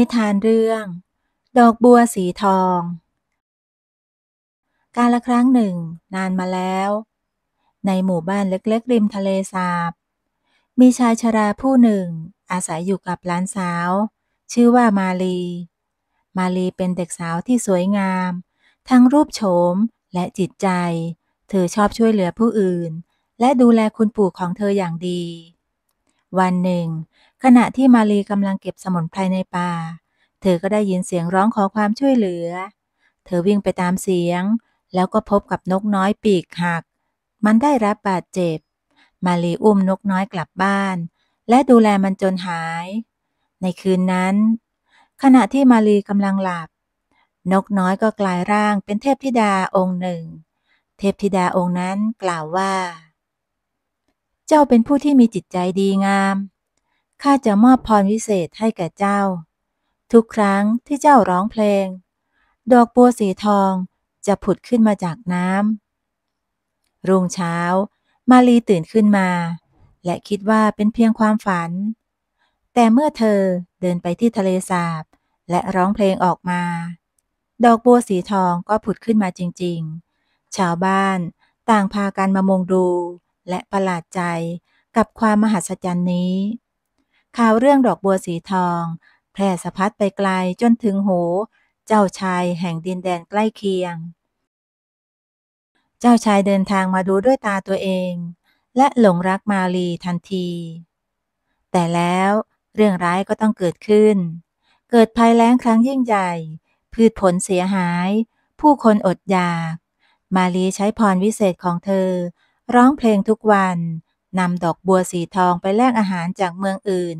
นิทานเรื่อง ดอกบัวสีทอง การละครั้งหนึ่งนานมาแล้ว ในหมู่บ้านเล็กๆริมทะเลสาบ มีชายชราผู้หนึ่ง อาศัยอยู่กับหลานสาว ชื่อว่ามาลีมาลีเป็นเด็กสาวที่สวยงาม ทั้งรูปโฉมและจิตใจเธอชอบช่วยเหลือผู้อื่น และดูแลคุณปู่ของเธออย่างดี วันหนึ่งขณะที่มาลีกำลังเก็บสมุนไพรในป่า เธอก็ได้ยินเสียงร้องขอความช่วยเหลือ เธอวิ่งไปตามเสียง แล้วก็พบกับนกน้อยปีกหัก มันได้รับบาดเจ็บ มาลีอุ้มนกน้อยกลับบ้าน และดูแลมันจนหาย ในคืนนั้น ขณะที่มาลีกำลังหลับนกน้อยก็กลายร่างเป็นเทพธิดาองค์หนึ่ง เทพธิดาองค์นั้นกล่าวว่า เจ้าเป็นผู้ที่มีจิตใจดีงามข้าจะมอบพรวิเศษให้แก่เจ้า ทุกครั้งที่เจ้าร้องเพลง ดอกบัวสีทองจะผุดขึ้นมาจากน้ำรุ่งเช้ามาลีตื่นขึ้นมา และคิดว่าเป็นเพียงความฝัน แต่เมื่อเธอเดินไปที่ทะเลสาบและร้องเพลงออกมา ดอกบัวสีทองก็ผุดขึ้นมาจริงๆชาวบ้านต่างพากันมามองดูและประหลาดใจกับความมหัศจรรย์นี้ข่าวเรื่องดอกบัวสีทอง แพร่สะพัดไปไกลจนถึงหูเจ้าชายแห่งดินแดนใกล้เคียง เจ้าชายเดินทางมาดูด้วยตาตัวเอง และหลงรักมาลีทันที แต่แล้วเรื่องร้ายก็ต้องเกิดขึ้น เกิดภัยแล้งครั้งยิ่งใหญ่ พืชผลเสียหาย ผู้คนอดอยาก มาลีใช้พรวิเศษของเธอร้องเพลงทุกวันนำดอกบัวสีทองไปแลกอาหารจากเมืองอื่น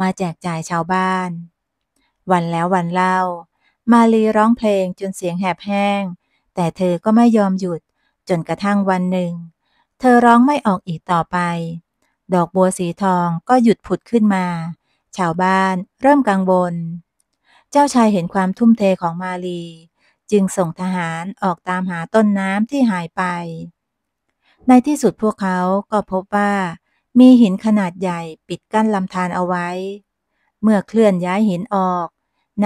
มาแจกจ่ายชาวบ้าน วันแล้ววันเล่า มาลีร้องเพลงจนเสียงแหบแห้ง แต่เธอก็ไม่ยอมหยุดจนกระทั่งวันหนึ่ง เธอร้องไม่ออกอีกต่อไป ดอกบัวสีทองก็หยุดผุดขึ้นมา ชาวบ้านเริ่มกังวลเจ้าชายเห็นความทุ่มเทของมาลีจึงส่งทหารออกตามหาต้นน้ำที่หายไปในที่สุดพวกเขาก็พบว่า มีหินขนาดใหญ่ปิดกั้นลำธารเอาไว้ เมื่อเคลื่อนย้ายหินออก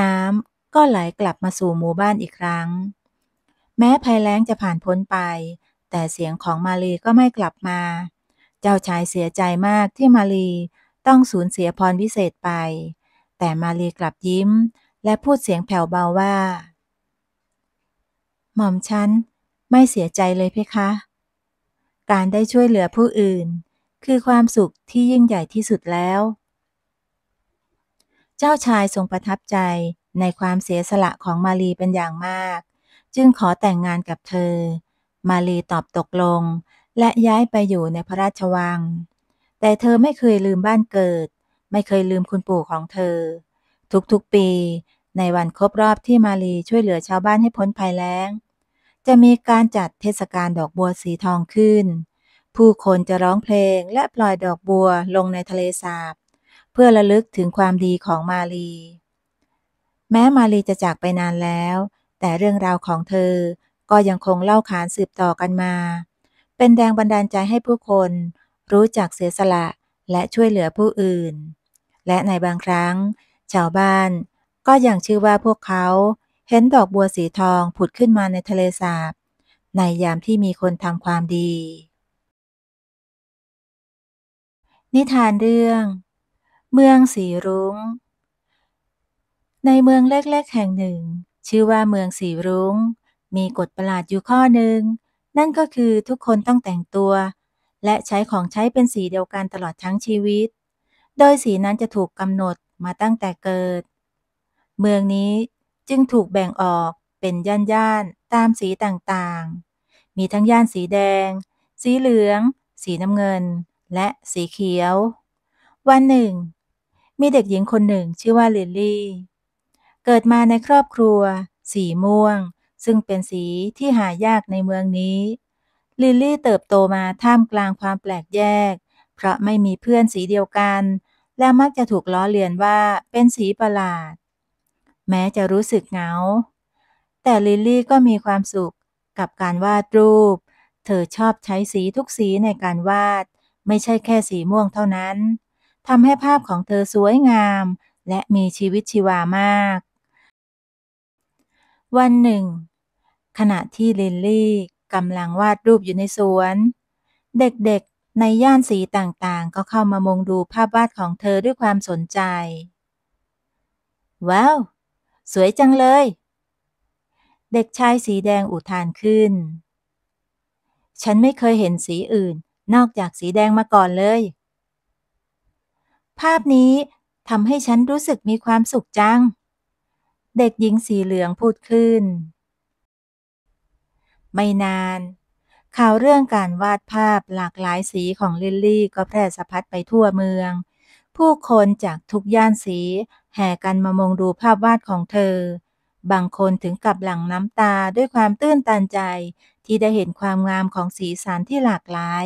น้ำก็ไหลกลับมาสู่หมู่บ้านอีกครั้ง แม้ภัยแล้งจะผ่านพ้นไป แต่เสียงของมาลีก็ไม่กลับมา เจ้าชายเสียใจมากที่มาลีต้องสูญเสียพรวิเศษไป แต่มาลีกลับยิ้มและพูดเสียงแผ่วเบาว่า หม่อมฉัน ไม่เสียใจเลยเพคะการได้ช่วยเหลือผู้อื่น คือความสุขที่ยิ่งใหญ่ที่สุดแล้ว เจ้าชายทรงประทับใจในความเสียสละของมารีเป็นอย่างมาก จึงขอแต่งงานกับเธอ มารีตอบตกลง และย้ายไปอยู่ในพระราชวัง แต่เธอไม่เคยลืมบ้านเกิด ไม่เคยลืมคุณปู่ของเธอ ทุกๆปีในวันครบรอบที่มารีช่วยเหลือชาวบ้านให้พ้นภัยแล้งจะมีการจัดเทศกาลดอกบัวสีทองขึ้น ผู้คนจะร้องเพลงและปล่อยดอกบัวลงในทะเลสาบเพื่อระลึกถึงความดีของมาลี แม้มาลีจะจากไปนานแล้ว แต่เรื่องราวของเธอก็ยังคงเล่าขานสืบต่อกันมา เป็นแรงบันดาลใจให้ผู้คนรู้จักเสียสละและช่วยเหลือผู้อื่น และในบางครั้ง ชาวบ้านก็ยังชื่อว่าพวกเขาเห็นดอก บัว สีทอง ผุด ขึ้นมาในทะเลสาบในยามที่มีคนทำความดี นิทานเรื่อง เมืองสีรุง้ง ในเมือง เล็ก ๆ แห่งหนึ่ง ชื่อว่าเมืองสีรุง้ง มีกฎประหลาดอยู่ข้อหนึ่ง นั่นก็คือทุกคนต้อง แต่งตัว และใช้ของใช้เป็นสีเดียวกันตลอดทั้งชีวิต โดยสีนั้นจะถูกกำหนดมาตั้งแต่เกิด เมืองนี้จึงถูกแบ่งออกเป็นย่านๆตามสีต่าง ๆ มีทั้งย่านสีแดง สีเหลือง สีน้ำเงิน และสีเขียว วันหนึ่ง มีเด็กหญิงคนหนึ่งชื่อว่าลิลลี่ เกิดมาในครอบครัว สีม่วง ซึ่งเป็นสีที่หายากในเมืองนี้ ลิลลี่เติบโตมาท่ามกลางความแปลกแยก เพราะไม่มีเพื่อนสีเดียวกัน และมักจะถูกล้อเลียนว่าเป็นสีประหลาดแม้จะรู้สึกเหงา แต่ลิลลี่ก็มีความสุขกับการวาดรูป เธอชอบใช้สีทุกสีในการวาด ไม่ใช่แค่สีม่วงเท่านั้น ทำให้ภาพของเธอสวยงาม และมีชีวิตชีวามาก วันหนึ่ง ขณะที่ลิลลี่กำลังวาดรูปอยู่ในสวน เด็กๆในย่านสีต่างๆ ก็เข้ามามองดูภาพวาดของเธอด้วยความสนใจว้าวสวยจังเลย เด็กชายสีแดงอุทานขึ้น ฉันไม่เคยเห็นสีอื่นนอกจากสีแดงมาก่อนเลย ภาพนี้ทำให้ฉันรู้สึกมีความสุขจัง เด็กหญิงสีเหลืองพูดขึ้น ไม่นาน ข่าวเรื่องการวาดภาพหลากหลายสีของลิลลี่ ก็แพร่สะพัดไปทั่วเมืองผู้คนจากทุกย่านสีแห่กันมามองดูภาพวาดของเธอ บางคนถึงกับหลั่งน้ำตาด้วยความตื้นตันใจที่ได้เห็นความงามของสีสันที่หลากหลาย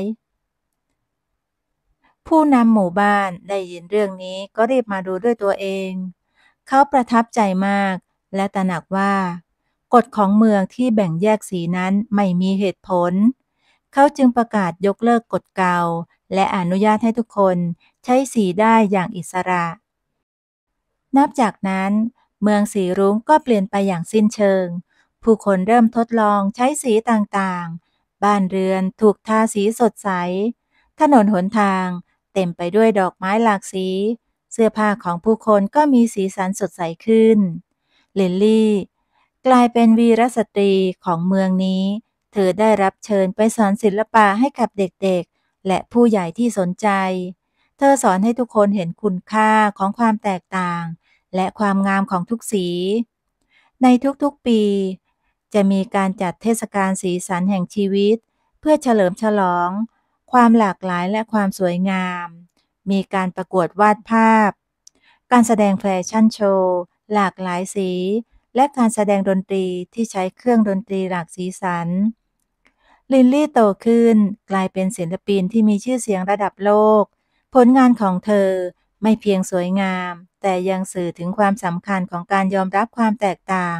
ผู้นำหมู่บ้านได้ยินเรื่องนี้ก็รีบมาดูด้วยตัวเอง เขาประทับใจมาก และตระหนักว่า กฎของเมืองที่แบ่งแยกสีนั้นไม่มีเหตุผล เขาจึงประกาศยกเลิกกฎเก่า และอนุญาตให้ทุกคนใช้สีได้อย่างอิสระ นับจากนั้นเมืองสีรุ้งก็เปลี่ยนไปอย่างสิ้นเชิง ผู้คนเริ่มทดลองใช้สีต่างๆ บ้านเรือนถูกทาสีสดใส ถนนหนทางเต็มไปด้วยดอกไม้หลากสี เสื้อผ้าของผู้คนก็มีสีสันสดใสขึ้น เลนลี่ กลายเป็นวีรสตรีของเมืองนี้ เธอได้รับเชิญไปสอนศิลปะให้กับเด็กๆ และผู้ใหญ่ที่สนใจเธอสอนให้ทุกคนเห็นคุณค่าของความแตกต่าง และความงามของทุกสี ในทุกๆ ปี จะมีการจัดเทศกาลสีสันแห่งชีวิต เพื่อเฉลิมฉลอง ความหลากหลายและความสวยงาม มีการประกวดวาดภาพ การแสดงแฟชั่นโชว์หลากหลายสี และการแสดงดนตรีที่ใช้เครื่องดนตรีหลากสีสัน ลินลี่โตขึ้นกลายเป็นศิลปินที่มีชื่อเสียงระดับโลกผลงานของเธอไม่เพียงสวยงาม แต่ยังสื่อถึงความสำคัญของการยอมรับความแตกต่าง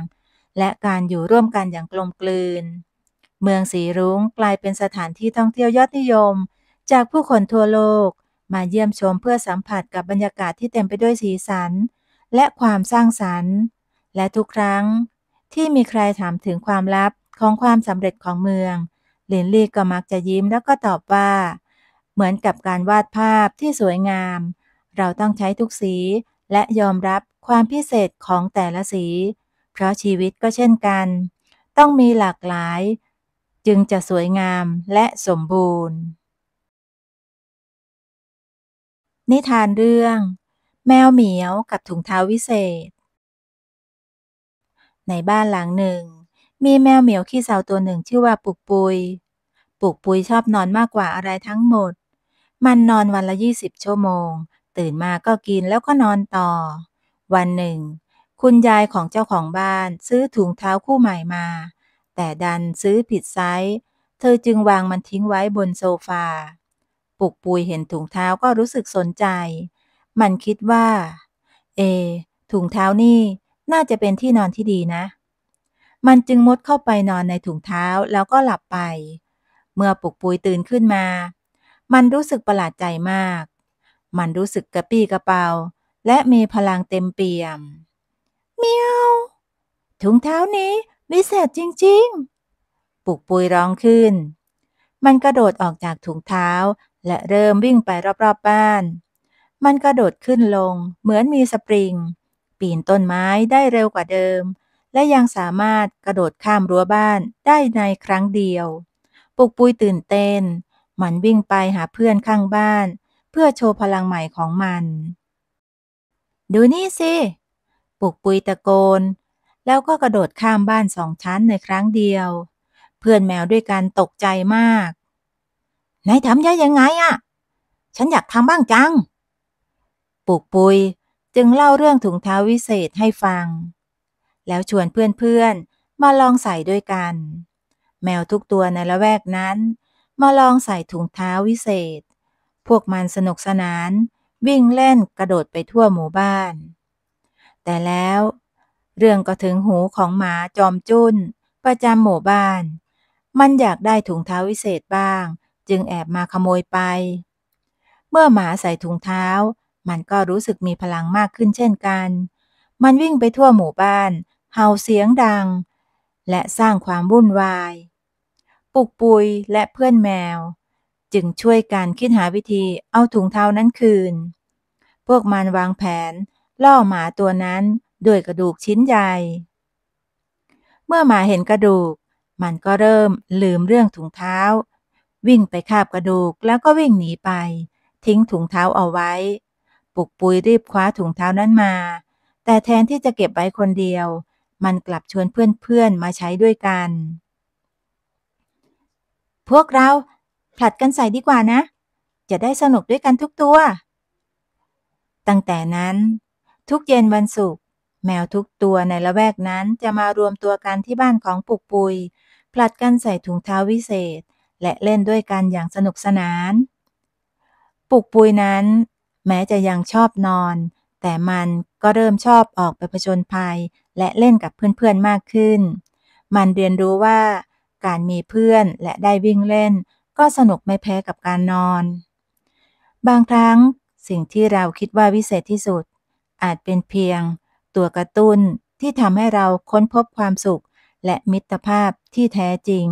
และการอยู่ร่วมกันอย่างกลมกลืน เมืองสีรุ้งกลายเป็นสถานที่ท่องเที่ยวยอดนิยม จากผู้คนทั่วโลกมาเยี่ยมชมเพื่อสัมผัสกับบรรยากาศที่เต็มไปด้วยสีสัน และความสร้างสรรค์ และทุกครั้งที่มีใครถามถึงความลับของความสำเร็จของเมืองเลนลีก็มักจะยิ้มแล้วก็ตอบว่าเหมือนกับการวาดภาพที่สวยงาม เราต้องใช้ทุกสีและยอมรับความพิเศษของแต่ละสี เพราะชีวิตก็เช่นกัน ต้องมีหลากหลาย จึงจะสวยงามและสมบูรณ์ นิทานเรื่อง แมวเหมียวกับถุงเท้าวิเศษ ในบ้านหลังหนึ่ง มีแมวเหมียวขี้เศร้าตัวหนึ่งชื่อว่าปุกปุย ปุกปุยชอบนอนมากกว่าอะไรทั้งหมดมันนอนวันละยี่สิบชั่วโมง ตื่นมาก็กินแล้วก็นอนต่อ วันหนึ่ง คุณยายของเจ้าของบ้านซื้อถุงเท้าคู่ใหม่มา แต่ดันซื้อผิดไซส์ เธอจึงวางมันทิ้งไว้บนโซฟา ปุกปุยเห็นถุงเท้าก็รู้สึกสนใจ มันคิดว่า เอ ถุงเท้านี่น่าจะเป็นที่นอนที่ดีนะ มันจึงมดเข้าไปนอนในถุงเท้าแล้วก็หลับไป เมื่อปุกปุยตื่นขึ้นมามันรู้สึกประหลาดใจมาก มันรู้สึกกระปี้กระเป๋าและมีพลังเต็มเปี่ยมเมียวถุงเท้านี้ วิเศษจริงๆ ปุกปุยร้องขึ้น มันกระโดดออกจากถุงเท้า และเริ่มวิ่งไปรอบๆ บ้าน มันกระโดดขึ้นลง เหมือนมีสปริง ปีนต้นไม้ได้เร็วกว่าเดิม และยังสามารถกระโดดข้ามรั้วบ้านได้ในครั้งเดียว ปุกปุยตื่นเต้นมันวิ่งไปหาเพื่อนข้างบ้าน เพื่อโชว์พลังใหม่ของมัน ดูนี่สิปุกปุยตะโกน แล้วก็กระโดดข้ามบ้านสองชั้นในครั้งเดียว เพื่อนแมวด้วยการตกใจมากนายทำยังไงอะ่ะ ฉันอยากทำบ้างจัง ปุกปุยจึงเล่าเรื่องถุงเท้าวิเศษให้ฟัง แล้วชวนเพื่อนๆมาลองใส่ด้วยกัน แมวทุกตัวในละแวกนั้นมาลองใส่ถุงเท้าวิเศษ พวกมันสนุกสนาน วิ่งเล่นกระโดดไปทั่วหมู่บ้าน แต่แล้ว เรื่องก็ถึงหูของหมาจอมจุ้นประจำหมู่บ้าน มันอยากได้ถุงเท้าวิเศษบ้าง จึงแอบมาขโมยไป เมื่อหมาใส่ถุงเท้า มันก็รู้สึกมีพลังมากขึ้นเช่นกัน มันวิ่งไปทั่วหมู่บ้าน เห่าเสียงดัง และสร้างความวุ่นวายปุกปุยและเพื่อนแมว จึงช่วยกันคิดหาวิธีเอาถุงเท้านั้นคืน พวกมันวางแผนล่อหมาตัวนั้นด้วยกระดูกชิ้นใหญ่ เมื่อหมาเห็นกระดูก มันก็เริ่มลืมเรื่องถุงเท้า วิ่งไปคาบกระดูกแล้วก็วิ่งหนีไป ทิ้งถุงเท้าเอาไว้ ปุกปุยรีบคว้าถุงเท้านั้นมา แต่แทนที่จะเก็บไว้คนเดียว มันกลับชวนเพื่อนๆมาใช้ด้วยกันพวกเราผลัดกันใส่ดีกว่านะ จะได้สนุกด้วยกันทุกตัว ตั้งแต่นั้น ทุกเย็นวันศุกร์แมวทุกตัวในละแวกนั้นจะมารวมตัวกันที่บ้านของปุกปุยผลัดกันใส่ถุงเท้าวิเศษ และเล่นด้วยกันอย่างสนุกสนาน ปุกปุยนั้น แม้จะยังชอบนอน แต่มันก็เริ่มชอบออกไปผจญภัย และเล่นกับเพื่อนๆมากขึ้น มันเรียนรู้ว่าการมีเพื่อนและได้วิ่งเล่นก็สนุกไม่แพ้กับการนอน บางครั้งสิ่งที่เราคิดว่าวิเศษที่สุด อาจเป็นเพียงตัวกระตุ้นที่ทำให้เราค้นพบความสุขและมิตรภาพที่แท้จริง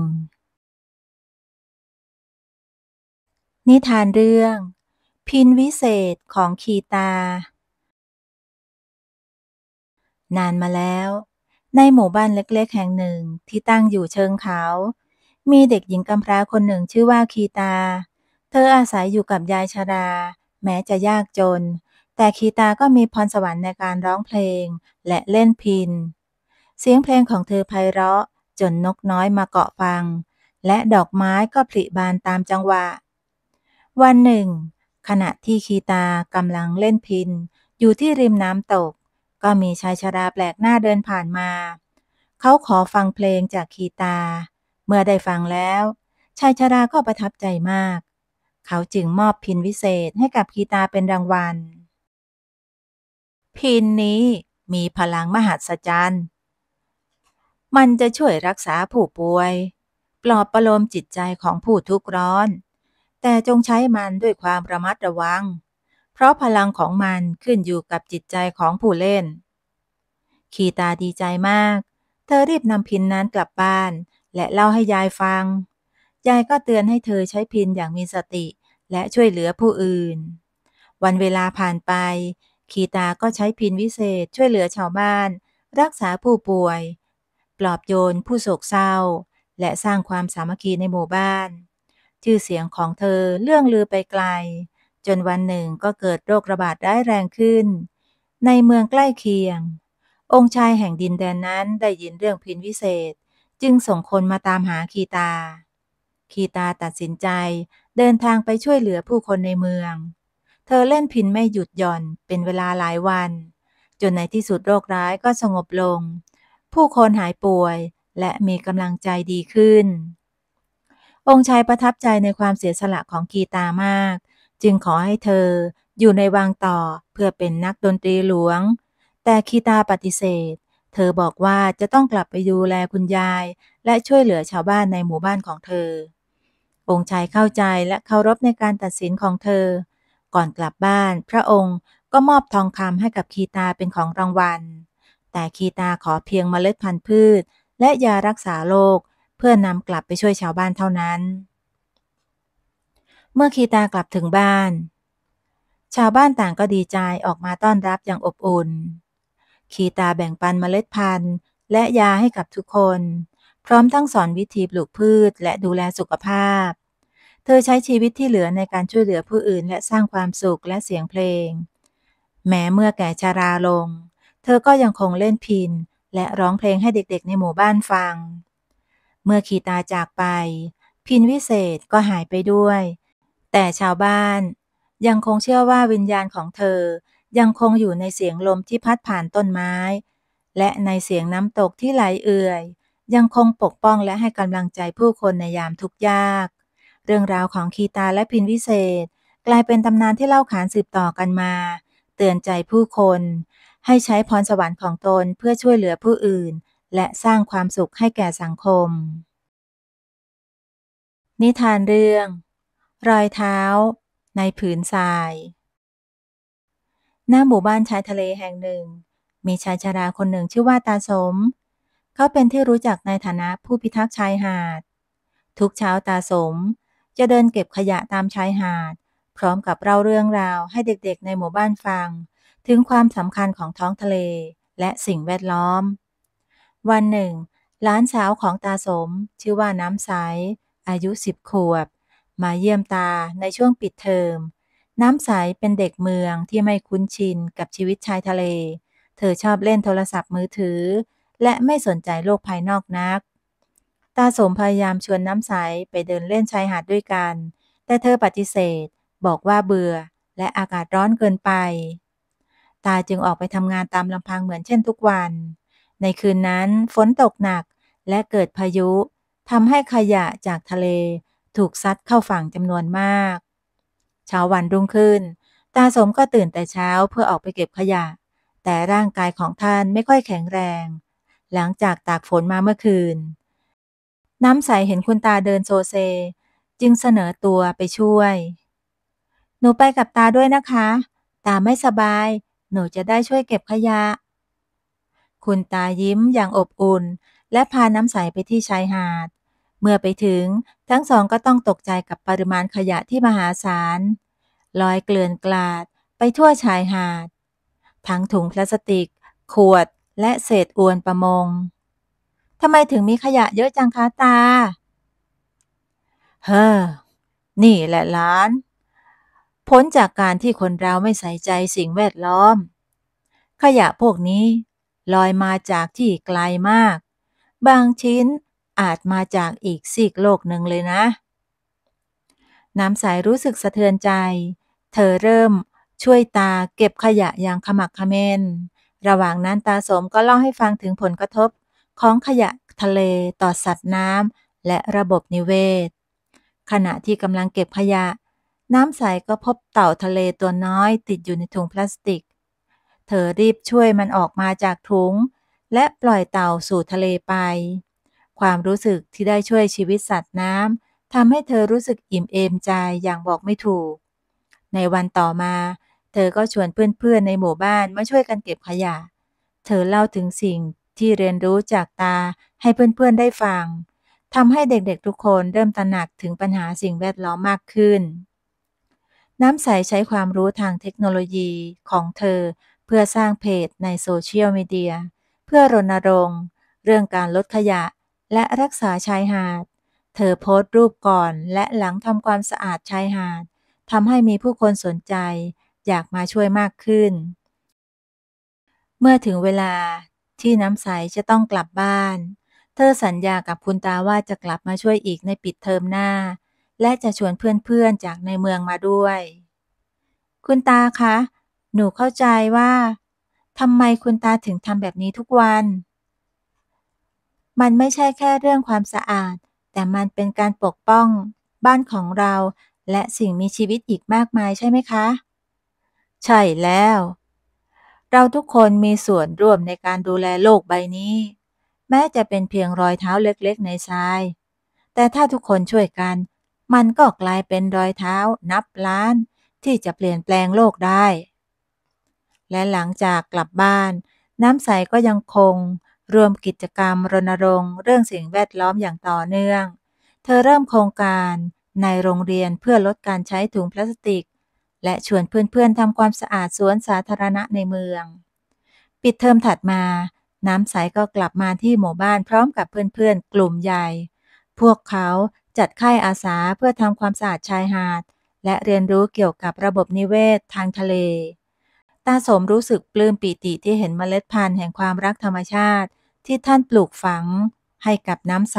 นิทานเรื่อง พินวิเศษของคีตา นานมาแล้วในหมู่บ้านเล็กๆ แห่งหนึ่งที่ตั้งอยู่เชิงเขา มีเด็กหญิงกำพร้าคนหนึ่งชื่อว่าคีตา เธออาศัยอยู่กับยายชรา แม้จะยากจน แต่คีตาก็มีพรสวรรค์ในการร้องเพลงและเล่นพิน เสียงเพลงของเธอไพเราะจนนกน้อยมาเกาะฟัง และดอกไม้ก็ผลิบานตามจังหวะ วันหนึ่ง ขณะที่คีตากำลังเล่นพินอยู่ที่ริมน้ำตกก็มีชายชราแปลกหน้าเดินผ่านมา เขาขอฟังเพลงจากคีตา เมื่อได้ฟังแล้ว ชายชราก็ประทับใจมาก เขาจึงมอบพินวิเศษให้กับคีตาเป็นรางวัล พินนี้มีพลังมหัศจรรย์ มันจะช่วยรักษาผู้ป่วย ปลอบประโลมจิตใจของผู้ทุกข์ร้อน แต่จงใช้มันด้วยความระมัดระวังเพราะพลังของมันขึ้นอยู่กับจิตใจของผู้เล่น คีตาดีใจมาก เธอรีบนำพินนั้นกลับบ้าน และเล่าให้ยายฟัง ยายก็เตือนให้เธอใช้พินอย่างมีสติและช่วยเหลือผู้อื่น วันเวลาผ่านไป คีตาก็ใช้พินวิเศษช่วยเหลือชาวบ้าน รักษาผู้ป่วย ปลอบโยนผู้โศกเศร้า และสร้างความสามัคคีในหมู่บ้าน ชื่อเสียงของเธอเลื่องลือไปไกลจนวันหนึ่งก็เกิดโรคระบาดร้ายแรงขึ้น ในเมืองใกล้เคียง องค์ชายแห่งดินแดนนั้นได้ยินเรื่องพินวิเศษ จึงส่งคนมาตามหาคีตา คีตาตัดสินใจเดินทางไปช่วยเหลือผู้คนในเมือง เธอเล่นพินไม่หยุดหย่อนเป็นเวลาหลายวัน จนในที่สุดโรคร้ายก็สงบลง ผู้คนหายป่วยและมีกำลังใจดีขึ้น องค์ชายประทับใจในความเสียสละของกีตามากจึงขอให้เธออยู่ในวังต่อเพื่อเป็นนักดนตรีหลวง แต่คีตาปฏิเสธ เธอบอกว่าจะต้องกลับไปดูแลคุณยาย และช่วยเหลือชาวบ้านในหมู่บ้านของเธอ องค์ชายเข้าใจและเคารพในการตัดสินของเธอ ก่อนกลับบ้านพระองค์ก็มอบทองคำให้กับคีตาเป็นของรางวัล แต่คีตาขอเพียงเมล็ดพันธุ์พืช และยารักษาโรคเพื่อนำกลับไปช่วยชาวบ้านเท่านั้นเมื่อ คีตากลับถึงบ้าน ชาวบ้านต่างก็ดีใจออกมาต้อนรับอย่างอบอุ่น คีตาแบ่งปันเมล็ดพันธุ์ และ ยา ให้กับทุกคน พร้อมทั้งสอนวิธีปลูกพืชและดูแลสุขภาพ เธอใช้ชีวิตที่เหลือในการช่วยเหลือผู้อื่น และสร้างความสุขและเสียงเพลง แม้เมื่อแก่ชาราลง เธอก็ยังคงเล่นพินและร้องเพลงให้เด็ก ๆ ในหมู่บ้านฟัง เมื่อคีตาจากไป พินวิเศษก็หายไปด้วยแต่ชาวบ้าน ยังคงเชื่อว่าวิญญาณของเธอยังคงอยู่ในเสียงลมที่พัดผ่านต้นไม้ และในเสียงน้ำตกที่ไหลเอื่อย ยังคงปกป้องและให้กำลังใจผู้คนในยามทุกข์ยาก เรื่องราวของคีตาและพินวิเศษ กลายเป็นตำนานที่เล่าขานสืบต่อกันมา เตือนใจผู้คน ให้ใช้พรสวรรค์ของตน เพื่อช่วยเหลือผู้อื่น และสร้างความสุขให้แก่สังคม นิทานเรื่องรอยเท้าในผืนทราย หน้าหมู่บ้านชายทะเลแห่งหนึ่ง มีชายชราคนหนึ่งชื่อว่าตาสม เขาเป็นที่รู้จักในฐานะผู้พิทักษ์ชายหาด ทุกเช้าตาสม จะเดินเก็บขยะตามชายหาด พร้อมกับเล่าเรื่องราวให้เด็กๆในหมู่บ้านฟัง ถึงความสำคัญของท้องทะเลและสิ่งแวดล้อม วันหนึ่งหลานสาวของตาสม ชื่อว่าน้ำใส อายุสิบขวบมาเยี่ยมตาในช่วงปิดเทอม น้ำใสเป็นเด็กเมืองที่ไม่คุ้นชินกับชีวิตชายทะเล เธอชอบเล่นโทรศัพท์มือถือ และไม่สนใจโลกภายนอกนัก ตาสมพยายามชวนน้ำใสไปเดินเล่นชายหาดด้วยกัน แต่เธอปฏิเสธ บอกว่าเบื่อและอากาศร้อนเกินไป ตาจึงออกไปทำงานตามลำพังเหมือนเช่นทุกวัน ในคืนนั้นฝนตกหนักและเกิดพายุทำให้ขยะจากทะเลถูกซัดเข้าฝั่งจำนวนมาก เช้าวันรุ่งขึ้น ตาสมก็ตื่นแต่เช้าเพื่อออกไปเก็บขยะ แต่ร่างกายของท่านไม่ค่อยแข็งแรง หลังจากตากฝนมาเมื่อคืน น้ำใสเห็นคุณตาเดินโซเซ จึงเสนอตัวไปช่วย หนูไปกับตาด้วยนะคะ ตาไม่สบาย หนูจะได้ช่วยเก็บขยะ คุณตายิ้มอย่างอบอุ่น และพาน้ำใสไปที่ชายหาดมื่อ ไปถึงทั้งสองก็ต้องตกใจกับปริมาณขยะที่มหาศาลลอยเกลื่อนกลาดไปทั่วชายหาด ทั้ง ถุง พลาสติก ขวดและเศษอวนประมงทำไมถึงมีขยะเยอะจังคะตา เฮ้อ นี่ แหละล้านพ้นจากการที่คน เรา ไม่ใส่ใจสิ่งแวดล้อม ขยะพวกนี้ ลอยมาจากที่ไกลมาก บางชิ้นอาจมาจากอีกสีกโลกหนึ่งเลยนะ น้ำใสรู้สึกสะเทือนใจ เธอเริ่มช่วยตาเก็บขยะอย่างขมักขม้นระหว่างนั้นตาสมก็เล่าให้ฟังถึงผลกระทบของขยะทะเลต่อสัตว์น้ำและระบบนิเวศ ขณะที่กำลังเก็บขยะ น้ำใสก็พบเต่าทะเลตัวน้อยติดอยู่ในถุงพลาสติก เธอรีบช่วยมันออกมาจากถุงและปล่อยเต่าสู่ทะเลไปความรู้สึกที่ได้ช่วยชีวิตสัตว์น้ำทำให้เธอรู้สึกอิ่มเอมใจอย่างบอกไม่ถูก ในวันต่อมา เธอก็ชวนเพื่อนๆ ในหมู่บ้านมาช่วยกันเก็บขยะ เธอเล่าถึงสิ่งที่เรียนรู้จากตาให้เพื่อนๆ ได้ฟัง ทำให้เด็กๆ ทุกคนเริ่มตระหนักถึงปัญหาสิ่งแวดล้อมมากขึ้น น้ำใสใช้ความรู้ทางเทคโนโลยีของเธอเพื่อสร้างเพจในโซเชียลมีเดียเพื่อรณรงค์ เรื่องการลดขยะและรักษาชายหาด เธอโพสต์รูปก่อนและหลังทำความสะอาดชายหาด ทำให้มีผู้คนสนใจ อยากมาช่วยมากขึ้น เมื่อถึงเวลาที่น้ำใสจะต้องกลับบ้าน เธอสัญญากับคุณตาว่าจะกลับมาช่วยอีกในปิดเทอมหน้า และจะชวนเพื่อนๆ จากในเมืองมาด้วย คุณตาคะ หนูเข้าใจว่าทำไมคุณตาถึงทำแบบนี้ทุกวันมันไม่ใช่แค่เรื่องความสะอาด แต่มันเป็นการปกป้องบ้านของเรา และสิ่งมีชีวิตอีกมากมายใช่ไหมคะ ใช่แล้ว เราทุกคนมีส่วนร่วมในการดูแลโลกใบนี้ แม้จะเป็นเพียงรอยเท้าเล็กๆในทราย แต่ถ้าทุกคนช่วยกัน มันก็กลายเป็นรอยเท้านับล้าน ที่จะเปลี่ยนแปลงโลกได้และหลังจากกลับบ้าน น้ำใสก็ยังคงรวมกิจกรรมรณรงค์เรื่องสิ่งแวดล้อมอย่างต่อเนื่อง เธอเริ่มโครงการในโรงเรียนเพื่อลดการใช้ถุงพลาสติก และชวนเพื่อนๆทำความสะอาดสวนสาธารณะในเมือง ปิดเทอมถัดมา น้ำใสก็กลับมาที่หมู่บ้านพร้อมกับเพื่อนๆ กลุ่มใหญ่ พวกเขาจัดค่ายอาสาเพื่อทำความสะอาดชายหาด และเรียนรู้เกี่ยวกับระบบนิเวศทางทะเล ตาสมรู้สึกปลื้มปิติที่เห็นเมล็ดพันธุ์แห่งความรักธรรมชาติที่ท่านปลูกฝังให้กับน้ำใส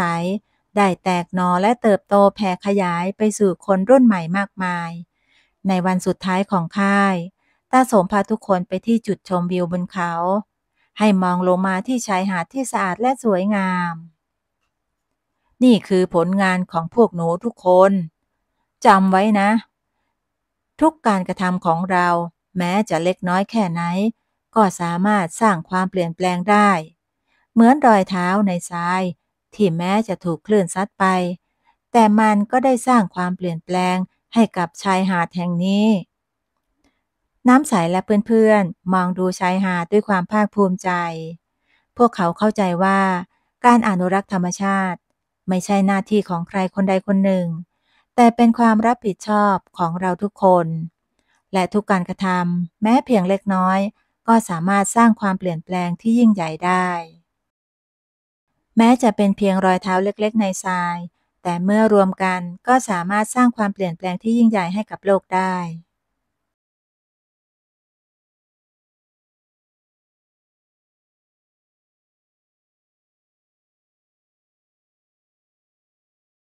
ได้แตกหนอและเติบโตแผ่ขยายไปสู่คนรุ่นใหม่มากมาย ในวันสุดท้ายของค่าย ตาสมพาทุกคนไปที่จุดชมวิวบนเขา ให้มองลงมาที่ชายหาดที่สะอาดและสวยงาม นี่คือผลงานของพวกหนูทุกคน จำไว้นะ ทุกการกระทำของเราแม้จะเล็กน้อยแค่ไหน ก็สามารถสร้างความเปลี่ยนแปลงได้เหมือนรอยเท้าในทราย ที่แม้จะถูกคลื่นซัดไป แต่มันก็ได้สร้างความเปลี่ยนแปลงให้กับชายหาดแห่งนี้ น้ำใสและเพื่อนๆ มองดูชายหาดด้วยความภาคภูมิใจ พวกเขาเข้าใจว่าการอนุรักษ์ธรรมชาติ ไม่ใช่หน้าที่ของใครคนใดคนหนึ่ง แต่เป็นความรับผิดชอบของเราทุกคน และทุกการกระทำแม้เพียงเล็กน้อย ก็สามารถสร้างความเปลี่ยนแปลงที่ยิ่งใหญ่ได้แม้จะเป็นเพียงรอยเท้าเล็กๆ ในทราย แต่เมื่อรวมกันก็สามารถสร้างความเปลี่ยนแปลงที่ยิ่งใหญ่ให้กับโลกได้